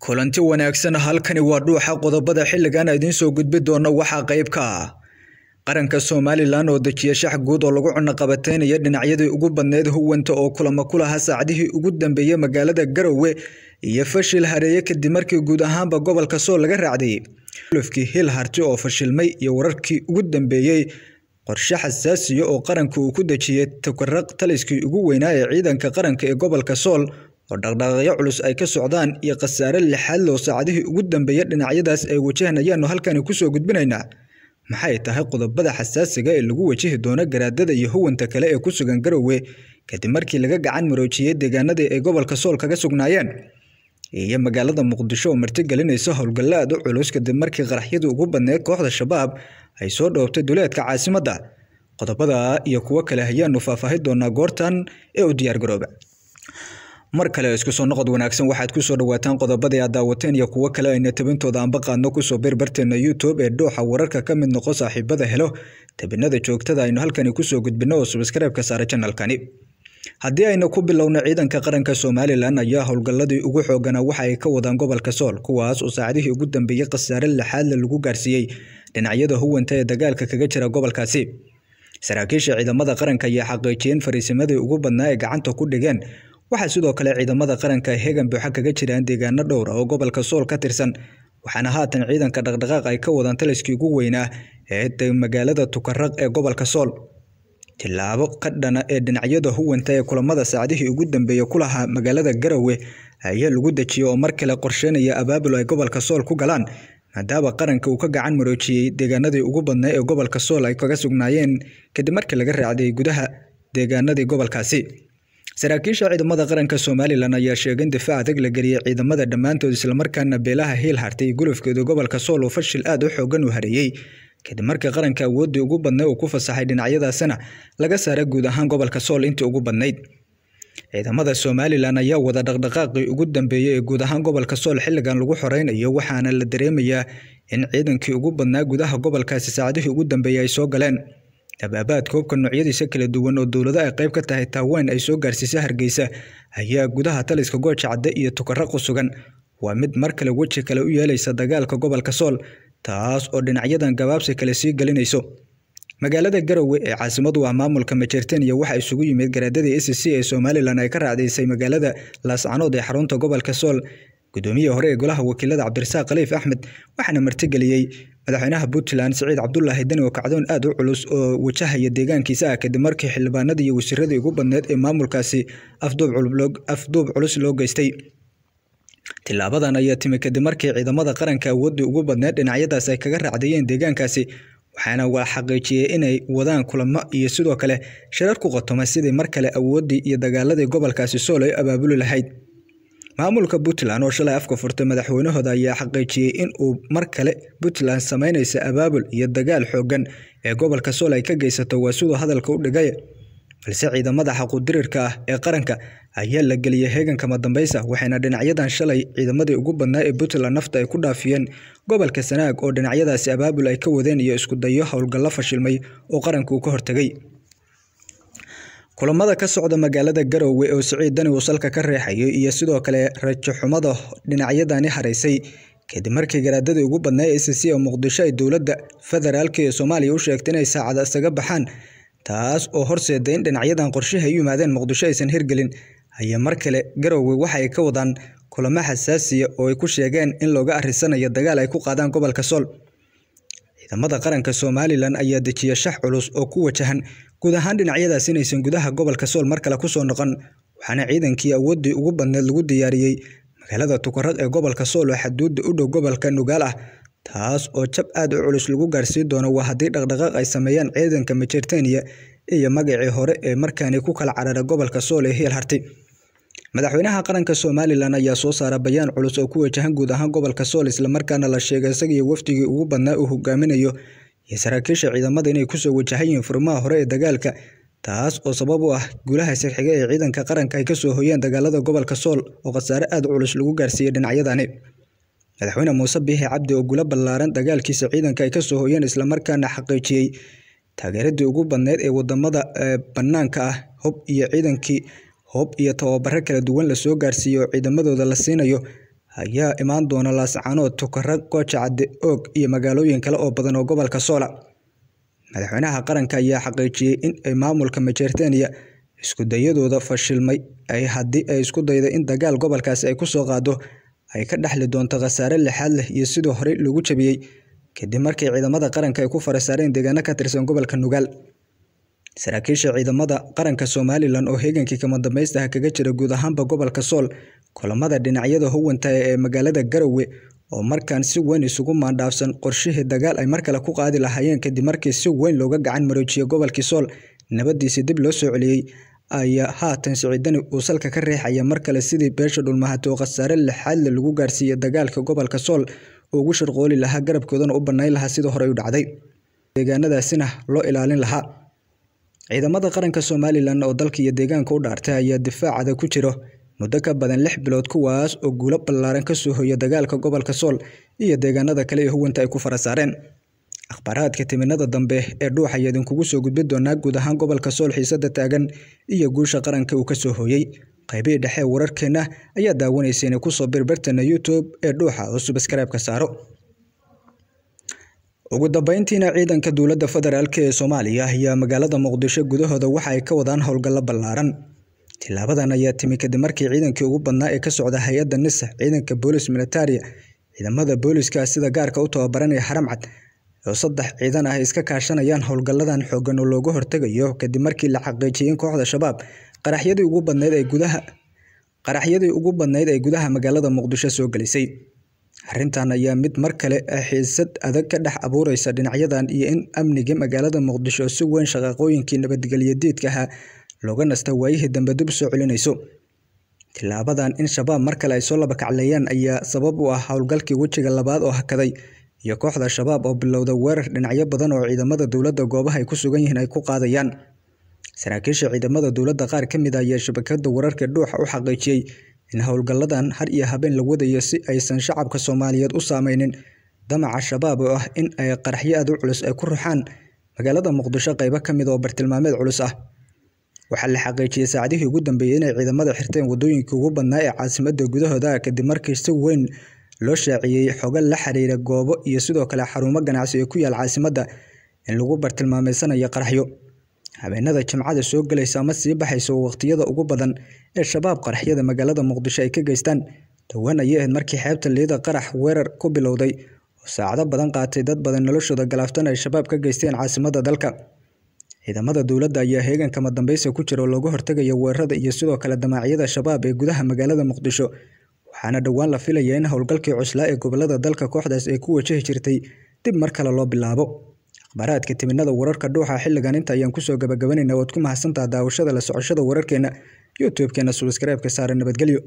kulanti wanaagsan halkani waa dhuuxa qodobada xilligan idiin soo gudbi doonno waxaa qayb ah. qaranka somalilan oo dejiya shax guud oo lagu cunoqabateynaya dhinacyadii ugu badneyd huwanta oo kulamo ku lahaa saacadihii ugu dambeeyey magaalada garowe iyo fashil hareeye kadib markii guud ahaanba gobolka soo laga raacday xulufkii hil harti oo fashilmay iyo wararkii ugu dambeeyey qorshe xasaasiya oo qaranka uu ku dejiyey takaraq taliskii ugu weynaa ee ciidanka qaranka ee gobolka sool oo dhaqdhaqaaqyo culus ay ka socdaan iyo khasaare lixadlow saacadihii ugu dambeeya dhinacyadaas ay wajahanayaan oo halkani kusoo gudbinaynaa maxay tahay qodobada xasaasiga ee lagu wajahi doono garaadada iyo huwanta kale ee ku sugan garowe kadib markii laga gacan maroojiyey deegaanadii ay gobolka sool kaga sugnaayeen iyo magaalada muqdisho oo martigelinaysa howlgallo aad u culus kadib markii qaraxyadu ugu badneed kooxda shabaab ay soo dhoobtay duleedka caasimadda qodobada iyo kuwo kale ayaanu faahfaahi doonaa goortan ee u diyaargarooba mar kale isku noqod wanaagsan waxaad kusoo dhawaataan qodobadii aad daawateen iyo kuwo kale ayna tabintooda aanba qaadno kusoo beerbarteena youtube ee dhuuxa wararka ka mid noqo saaxiibada helo tabinada joogtada aynu halkani kusoo gudbino oo subskreibka saara janalkani haddii aynu ku bilowno ciidanka qaranka somalilan ayaa howlgalladii ugu xooganaa waxa ay ka wadaan gobolka sool kuwaas oo saacadihii ugu dambeeyey khasaare laxaadla lagu gaarsiiyey dhinacyada huwanta ee dagaalka kaga jira gobolkaasi saraakiisha ciidamada qaranka ayaa xaqiijiyeen fariisimadii ugu badnaa ee gacanta ku dhigeen waxaa sidoo kale ciidamada qaranka ay hegan buuxa kaga jiraan deegaano dhowra ah oo gobolka sool ka tirsan waxaana haatan ciidanka dhaqdhaqaaq ay ka wadaan taliskii ugu weynaa ah ee magaalada tukaraq ee gobolka sool tilaabo ka dhana ah ee dhinacyada huwanta ee kulamada saacadihii ugu dambeeya ku lahaa magaalada garawe ayaa lagu dejiya oo mar kale qorsheynaya abaabul ay gobolka sool ku galaan maadaama qaranka uu ka gacan maroojiyey deegaanadii ugu badnaa ee gobolka sool ay kaga sugnaayeen kadib markii laga raacday gudaha deegaanadii gobolkaasi saraakiisha ciidamada qaranka somalilan ayaa sheegay in difaac adag la geliyey ciidamada dhammaantood islamarkaana beelaha hiil hartay iyo gulufkeedu gobolka sool oo fashil aad u xoogan u hareeyey kadib markii qaranka awooddii ugu badnay uu ku fasaxay dhinacyadaasina laga saaray guud ahaan gobolka sool intii ugu badnayd ciidamada somalilan ayaa wada dhaqdhaqaaqii ugu dambeeyey ee guud ahaan gobolka sool xilligan lagu xoreynayo waxaana la dareemayaa in ciidankii ugu badnaa gudaha gobolkaasi saacadihii ugu dambeeyey ay soo galeen dabaabaad koobka noocyadiisa kala duwan oo dowlado ay qayb ka tahay taawaan ay soo gaarsiisa hargeysa ayaa gudaha taliska gooja cadde iyo tukara ku sugan waa mid mar kale weji kale u yeelaysa dagaalka gobolka sool taas oo dhinacyadan gabaabsi kale sii gelinayso magaalada garowe ee caasimadu ah maamulka majerteniya waxaa isugu yimid garaadadii s c ee somalilan ay ka raacdaysay magaalada laascanood ee xarunta gobolka sool gudoomiye hore ee golaha wakiilada cabdirasaaq khaliif axmed waxaana martigeliyey madaxweynaha puntland saciid cabdulaahi dani oo kacdoon aada u culus oo wajahaya deegaankiisa ah kadib markii xildhibaanadii iyo wasiiradii ugu badneyd ee maamulkaasi afduub culus loo geystay tilaabadan ayaa timi kadib markii ciidamada qaranka awoodii ugu badneyd dhinacyadaas ay kaga raacdayeen deegaankaasi waxaana waa xaqiijiyey inay wadaan kulamo iyo sidoo kale shirar ku qotomay sidii mar kale awoodii iyo dagaaladii gobolkaasi sool ay abaabuli lahayd maamulka puntland oo shalay afka furtay madaxweynahooda ayaa xaqiijiyey in uu mar kale puntland samaynaysa abaabul iyo dagaal xooggan ee gobolka sool ay ka geysato waa siduu hadalka u dhigay balse ciidamada xaquudirirka ah ee qaranka ayaa la geliyay heeganka madambaysa waxayna dhinacyadan shalay ciidamadii ugu badnaa ee puntland nafta ay ku dhaafiyeen gobolka sanaag oo dhinacyadaasi abaabul ay ka wadeen iyo iskudayo howlgallo fashilmay oo qaranka uu ka hortegay kulamada ka socda magaalada garowe oo siciid dani uu salka ka reexayo iyo sidoo kale rajaxumada dhinacyadani haraysay kadib markii garaadadii ugu badnay c c oo muqdisho ay dowladda federaalk ee soomaaliya u sheegtay inay saacada isaga baxaan taas oo horseeda in dhinacyadan qorshaha ay u yimaadeen muqdisho aysan hirgelin ayaa mar kale garowe waxa ay ka wadaan kulamo xasaasiya ah oo ay ku sheegeen in looga arisanayo dagaal ay ku qaadaan gobolka sool ciidamada qaranka somalilan ayaa dejiya shax culus oo ku wajahan guud ahaan dhinacyadaas inaysan gudaha gobolka sool mar kale ku soo noqon waxaana ciidankii awooddii ugu badneed lagu diyaariyey magaalada tukarad ee gobolka sool oo xaduudda u dhow gobolka nugaal ah taas oo jab aad u culus lagu gaarsiin doono waa haddii dhaqdhaqaaq ay sameeyaan ciidanka majertaniya iyo magacii hore ee markaani ku kala carara gobolka sool ee hiil harti madaxweynaha qaranka somalilan ayaa soo saara bayaan culus oo ku wajahan guud ahaan gobolka sool islamarkaana la sheegay isagiiyo wafdigii ugu badnaa uu hogaaminayo iyo saraakiisha ciidamada inay kusoo wajahayiin furmaha hore ee dagaalka taas oo sabab u ah guulaha sirxiga ee ciidanka qaranka ay kasoo hoyeen dagaalada gobolka sool oo khasaare aada culus lagu gaarsiiyey dhinacyadani madaxweyne muuse biixi cabdi oo gulo ballaaran dagaalkiisa ciidanka ay kasoo hoyeen islamarkaana xaqiijiyey taageeradii ugu badneyd ee wadamada banaanka ah hub iyo ciidankii hoob iyo tababaro kala duwan lasoo gaarsiiyo ciidamadooda la siinayo ayaa imaan doona laascanood tukaro gooja cadde oog iyo magaalooyin kale oo badan oo gobolka soola madaxweynaha qaranka ayaa xaqiijiyey in ay maamulka majertaniya iskudayadooda fashilmay ay haddii ay isku dayda in dagaal gobolkaasi ay ku soo qaado ay ka dhexli doonto khasaare lixaad leh iyo sidii horey lagu jabiyey kadib markii ciidamada qaranka ay ku farasaareen deegaano ka tirsan gobolka nugaal saraakiisha ciidamada qaranka somalilan oo heegankii kama dambaystaha kaga jira guud ahaanba gobolka sool kulamada dhinacyada howanta ee magaalada garowe oo markaan si weyn isugu maandhaafsan qorshihii dagaal ay mar kale ku qaadi lahaayeen kadib markii si weyn looga gacan maroojiyey gobolkii sool nabadiisii dib loo soo celiyey ayaa haatan sicidani uu salka ka reexaya mar kale sidii beesha dhulmahatay oo khasaare lixaadle lagu gaarsiiyey dagaalka gobolka sool oo ugu sharqooli lahaa garabkoodana u bannayn lahaa sidii horey u dhacday deegaanadaasina loo ilaalin lahaa ciidamada qaranka somalilan oo dalka iyo deegaanka u dhaartay ayaa difaacada ku jiro muddo ka badan lix bilood kuwaas oo guulo ballaaran kasoo hoya dagaalka gobolka sool iyo deegaanada kale ee huwanta ay ku fara saareen akhbaaraadka timinada dambe ee dhuuxa ayaa idinkugu soo gudbin doonaa guud ahaan gobolka sool xiisadda taagan iyo guusha qaranka uu ka soo hooyey qaybihii dhexe wararkeena ayaa daawanaysa inay kusoo birbirtana youtube ee dhuuxa cusub iskareebka saaro ugu dambeyntiina ciidanka dowladda federaalk ee soomaaliya ayaa magaalada muqdisho gudahooda waxa ay ka wadaan howlgallo ballaaran tilaabadan ayaa timi kadib markii ciidankii ugu badnaa ee ka socda hay-adda nisa ciidanka boolis militaria ciidamada booliska sida gaarka u tababaranaya xaramcad oo saddex ciidan ah iska kaashanayaan howlgalladan xoogan oo looga hortegayo kadib markii la xaqiijiyey in kooxda shabaab qaraxyadii ugu badneyd ay gudaha magaalada muqdisho soo gelisay arintan ayaa mid mar kale ah xiisad adag ka dhex abuureysa dhinacyadan iyo in amniga magaalada Muqdisho si weyn shaqooyinkii nabadgelyadeedka ahaa looga nasta waayihii dambe dib u soo celinayso. Tilaabadan in Shabaab mar kale ay soo laba kaclayaan ayaa sabab u ah howlgalkii wejiga labaad oo hakaday iyo kooxda Shabaab oo bilowda weerar dhinacyo badan oo ciidamada dowladda goobaha ay ku sugan yihiin ay ku qaadayaan. Saraakiisha ciidamada dowladda qaar ka mid ah ayaa shabakada wararka Dhuuxa u xaqiijiyey in howlgalladan har iyo habeen la wadayo si aysan shacabka soomaaliyeed u saameynin damaca shabaab oo ah in ay qaraxyo aad u culus ay ku ruxaan magaalada muqdisho qaybo ka mid ah oo bartilmaameed culus ah waxaa la xaqiijiyey saacadihii ugu dambeeyey inay ciidamada xirteen wadooyinkii ugu badnaa ee caasimadda gudahooda ah kadib markii si weyn loo shaaciyey xoga la xiriira goobo iyo sidoo kale xarumo ganacsi ee ku yaal caasimadda in lagu bartilmaameysanayo qaraxyo habeenada jimcada soo galaysa ama sii baxayso oo waqtiyada ugu badan ee shabaab qaraxyada magaalada muqdisho ay ka geystaan dhowaan ayay ahayd markii xeebta liida qarax weerar ku bilowday oo saacado badan qaatay dad badan noloshooda galaaftan ay shabaab ka geysteen caasimada dalka ciidamada dowladda ayaa heegan kama dambaysa ku jira oo looga hortagayo weerarada iyo sidoo kale damaacyada shabaab ee gudaha magaalada muqdisho waxaana dhowaan la filaya in howlgalkii cuslaa ee gobolada dalka kooxdaas ay ku wajahi jirtay dib mar kale loo bilaabo baraadka timinada wararka dhuuxa xilligan inta ayaan kusoo gabagabanayna waad ku mahadsantaha daawashada la socoshada wararkeena youtubekeena keena saara nabadgelyo